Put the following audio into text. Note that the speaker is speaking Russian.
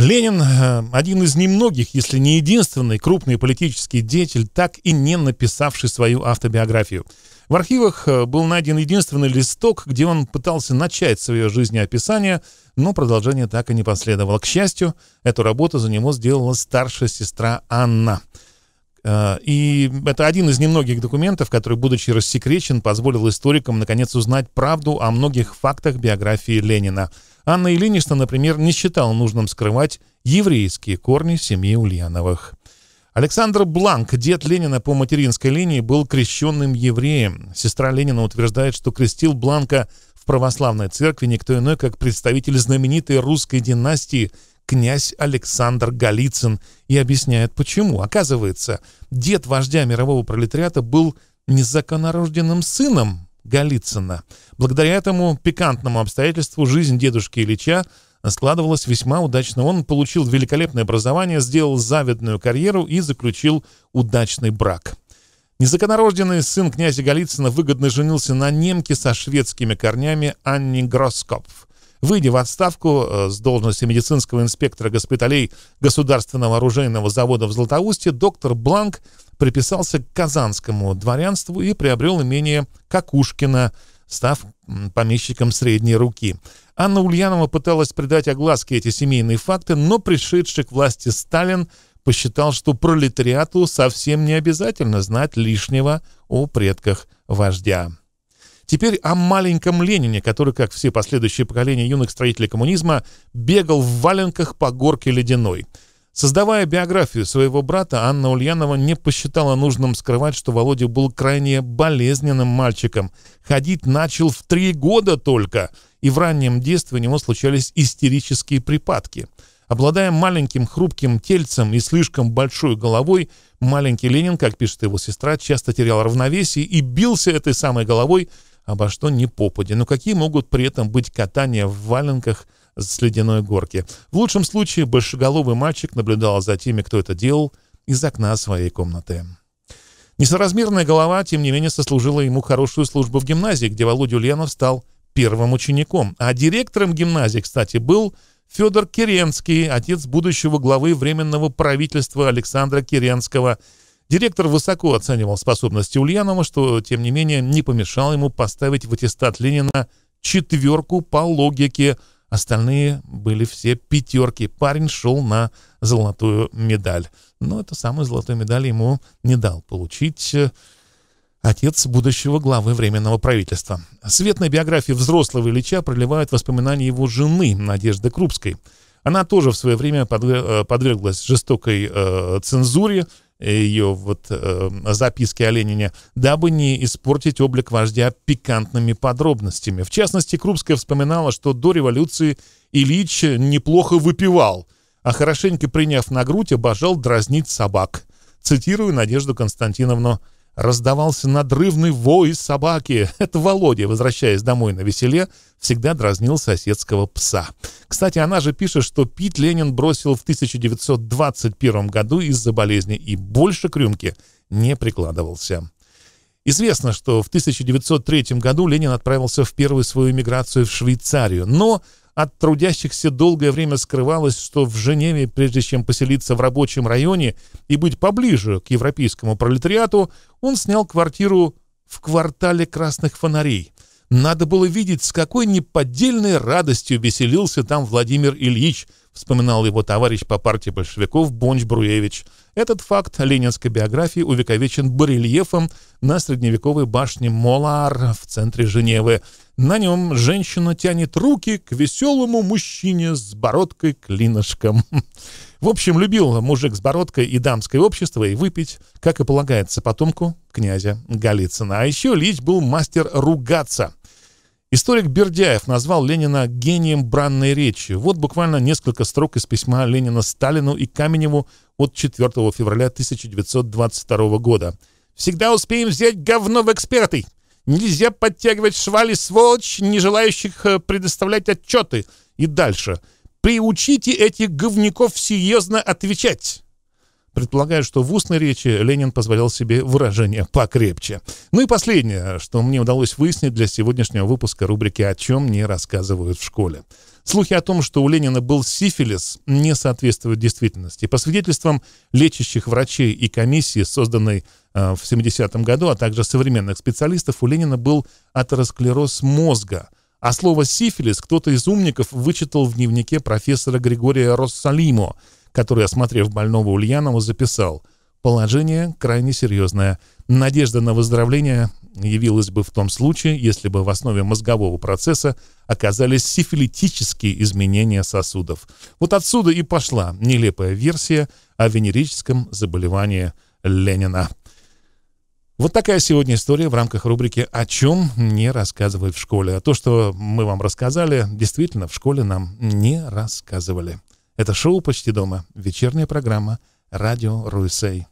Ленин э, – один из немногих, если не единственный крупный политический деятель, так и не написавший свою автобиографию. В архивах э, был найден единственный листок, где он пытался начать свое жизнеописание, но продолжение так и не последовало. К счастью, эту работу за него сделала старшая сестра Анна. Э, и это один из немногих документов, который, будучи рассекречен, позволил историкам наконец узнать правду о многих фактах биографии Ленина – Анна Ильинична, например, не считала нужным скрывать еврейские корни семьи Ульяновых. Александр Бланк, дед Ленина по материнской линии, был крещенным евреем. Сестра Ленина утверждает, что крестил Бланка в православной церкви никто иной, как представитель знаменитой русской династии князь Александр Голицын и объясняет почему. Оказывается, дед вождя мирового пролетариата был незаконорожденным сыном Голицына. Благодаря этому пикантному обстоятельству жизнь дедушки Ильича складывалась весьма удачно. Он получил великолепное образование, сделал завидную карьеру и заключил удачный брак. Незаконорожденный сын князя Голицына выгодно женился на немке со шведскими корнями Анни Гроскопф. Выйдя в отставку э, с должности медицинского инспектора госпиталей Государственного оружейного завода в Златоусте, доктор Бланк приписался к казанскому дворянству и приобрел имение Какушкина, став помещиком средней руки. Анна Ульянова пыталась придать огласке эти семейные факты, но пришедший к власти Сталин посчитал, что пролетариату совсем не обязательно знать лишнего о предках вождя. Теперь о маленьком Ленине, который, как все последующие поколения юных строителей коммунизма, бегал в валенках по горке ледяной. Создавая биографию своего брата, Анна Ульянова не посчитала нужным скрывать, что Володя был крайне болезненным мальчиком. Ходить начал в три года только, и в раннем детстве у него случались истерические припадки. Обладая маленьким хрупким тельцем и слишком большой головой, маленький Ленин, как пишет его сестра, часто терял равновесие и бился этой самой головой обо что не попади. Но какие могут при этом быть катания в валенках с ледяной горки? В лучшем случае большеголовый мальчик наблюдал за теми, кто это делал, из окна своей комнаты. Несоразмерная голова, тем не менее, сослужила ему хорошую службу в гимназии, где Володя Ульянов стал первым учеником. А директором гимназии, кстати, был Федор Керенский, отец будущего главы Временного правительства Александра Керенского – Директор высоко оценивал способности Ульянова, что, тем не менее, не помешало ему поставить в аттестат Ленина четверку по логике. Остальные были все пятерки. Парень шел на золотую медаль. Но эту самую золотую медаль ему не дал получить э, отец будущего главы Временного правительства. Свет на биографии взрослого Ильича проливают воспоминания его жены, Надежды Крупской. Она тоже в свое время э, подверглась жестокой э, цензуре, ее вот э, записки о Ленине, дабы не испортить облик вождя пикантными подробностями. В частности, Крупская вспоминала, что до революции Ильич неплохо выпивал, а хорошенько приняв на грудь, обожал дразнить собак. Цитирую Надежду Константиновну раздавался надрывный вой собаки. Это Володя, возвращаясь домой на веселе, всегда дразнил соседского пса. Кстати, она же пишет, что Пит Ленин бросил в 1921 году из-за болезни и больше к рюмке не прикладывался. Известно, что в 1903 году Ленин отправился в первую свою миграцию в Швейцарию, но от трудящихся долгое время скрывалось, что в Женеве, прежде чем поселиться в рабочем районе и быть поближе к европейскому пролетариату, он снял квартиру в квартале красных фонарей, надо было видеть, с какой неподдельной радостью веселился там Владимир Ильич, вспоминал его товарищ по партии большевиков Бонч Бруевич. Этот факт ленинской биографии увековечен барельефом на средневековой башне Молар в центре Женевы. На нем женщина тянет руки к веселому мужчине с бородкой-клинышком. В общем, любил мужик с бородкой и дамское общество и выпить, как и полагается потомку князя Голицына. А еще Лич был мастер ругаться. Историк Бердяев назвал Ленина гением бранной речи. Вот буквально несколько строк из письма Ленина Сталину и Каменеву от 4 февраля 1922 года. «Всегда успеем взять говно в эксперты. Нельзя подтягивать швали сволочь, не желающих э, предоставлять отчеты. И дальше». Приучите этих говняков всеезно отвечать!» Предполагаю, что в устной речи Ленин позволял себе выражение покрепче. Ну и последнее, что мне удалось выяснить для сегодняшнего выпуска рубрики «О чем не рассказывают в школе». Слухи о том, что у Ленина был сифилис, не соответствуют действительности. По свидетельствам лечащих врачей и комиссии, созданной э, в 70-м году, а также современных специалистов, у Ленина был атеросклероз мозга – а слово «сифилис» кто-то из умников вычитал в дневнике профессора Григория Россалимо, который, осмотрев больного Ульянова, записал «Положение крайне серьезное. Надежда на выздоровление явилась бы в том случае, если бы в основе мозгового процесса оказались сифилитические изменения сосудов. Вот отсюда и пошла нелепая версия о венерическом заболевании Ленина. Вот такая сегодня история в рамках рубрики «О чем не рассказывают в школе». А то, что мы вам рассказали, действительно в школе нам не рассказывали. Это шоу «Почти дома», вечерняя программа «Радио Руисей».